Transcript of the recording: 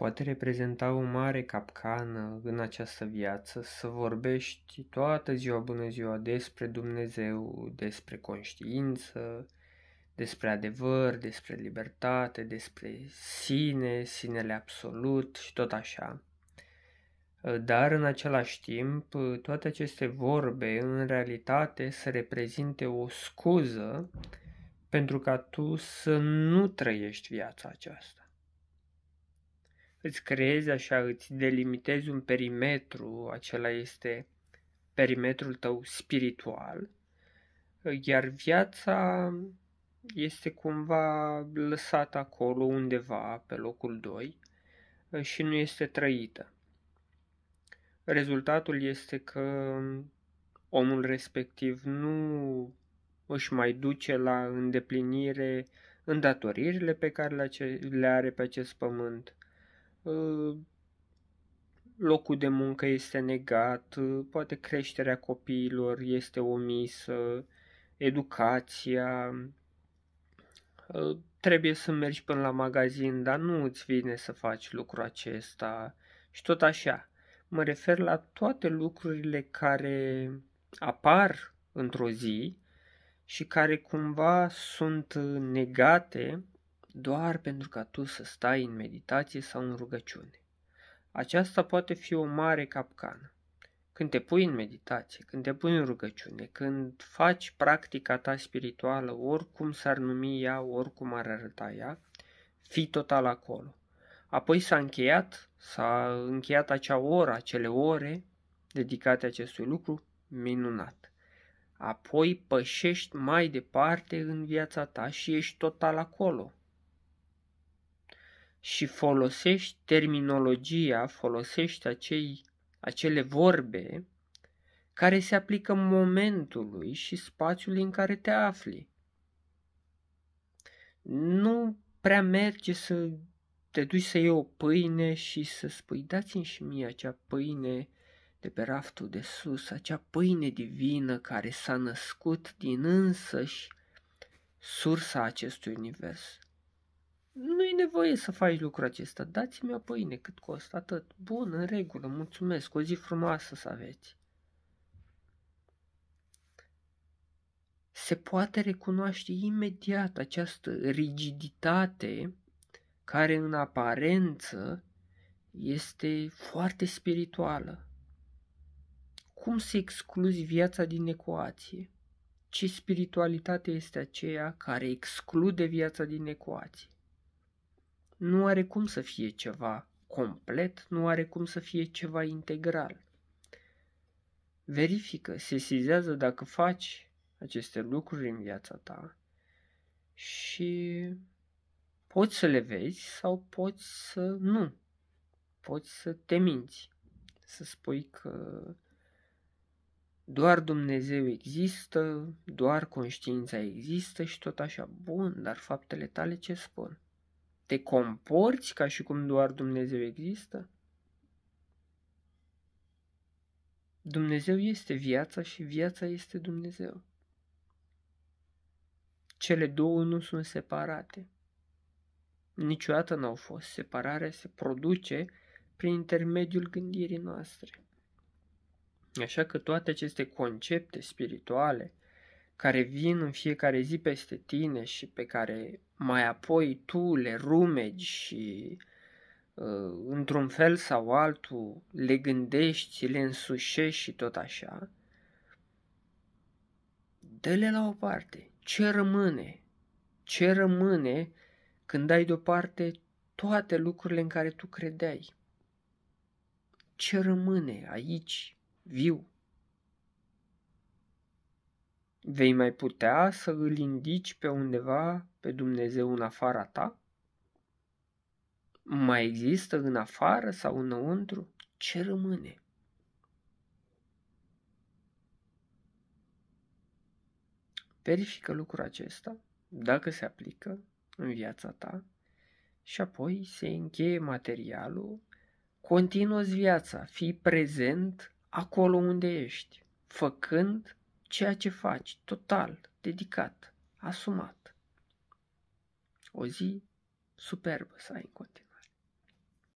Poate reprezenta o mare capcană în această viață să vorbești toată ziua bună ziua despre Dumnezeu, despre conștiință, despre adevăr, despre libertate, despre sine, sinele absolut și tot așa. Dar în același timp, toate aceste vorbe în realitate să reprezinte o scuză pentru ca tu să nu trăiești viața aceasta îți creezi așa, îți delimitezi un perimetru, acela este perimetrul tău spiritual, iar viața este cumva lăsată acolo undeva, pe locul 2, și nu este trăită. Rezultatul este că omul respectiv nu își mai duce la îndeplinire îndatoririle pe care le are pe acest pământ, Ă, locul de muncă este negat, ă, poate creșterea copiilor este omisă, educația, ă, trebuie să mergi până la magazin, dar nu îți vine să faci lucrul acesta și tot așa. Mă refer la toate lucrurile care apar într-o zi și care cumva sunt negate doar pentru ca tu să stai în meditație sau în rugăciune. Aceasta poate fi o mare capcană. Când te pui în meditație, când te pui în rugăciune, când faci practica ta spirituală, oricum s-ar numi ea, oricum ar arăta ea, fii total acolo. Apoi s-a încheiat, s-a încheiat acea oră, acele ore dedicate acestui lucru minunat. Apoi pășești mai departe în viața ta și ești total acolo și folosești terminologia, folosești acei, acele vorbe care se aplică momentului și spațiului în care te afli. Nu prea merge să te duci să iei o pâine și să spui, dați-mi și mie acea pâine de pe raftul de sus, acea pâine divină care s-a născut din însăși sursa acestui univers nu e nevoie să faci lucrul acesta, dați-mi pâine cât costă, atât. Bun, în regulă, mulțumesc, o zi frumoasă să aveți. Se poate recunoaște imediat această rigiditate care în aparență este foarte spirituală. Cum să excluzi viața din ecuație? Ce spiritualitate este aceea care exclude viața din ecuație? nu are cum să fie ceva complet, nu are cum să fie ceva integral. Verifică, sesizează dacă faci aceste lucruri în viața ta și poți să le vezi sau poți să nu. Poți să te minți, să spui că doar Dumnezeu există, doar conștiința există și tot așa. Bun, dar faptele tale ce spun? te comporți ca și cum doar Dumnezeu există? Dumnezeu este viața și viața este Dumnezeu. Cele două nu sunt separate. Niciodată n-au fost. Separarea se produce prin intermediul gândirii noastre. Așa că toate aceste concepte spirituale, care vin în fiecare zi peste tine și pe care mai apoi tu le rumegi și uh, într-un fel sau altul le gândești, le însușești și tot așa, dă-le la o parte. Ce rămâne? Ce rămâne când dai deoparte toate lucrurile în care tu credeai? Ce rămâne aici, viu? Vei mai putea să îl indici pe undeva pe Dumnezeu în afara ta? Mai există în afară sau înăuntru? Ce rămâne? Verifică lucrul acesta, dacă se aplică în viața ta, și apoi se încheie materialul, continuă viața, fii prezent acolo unde ești, făcând ceea ce faci, total, dedicat, asumat. O zi superbă să ai în continuare.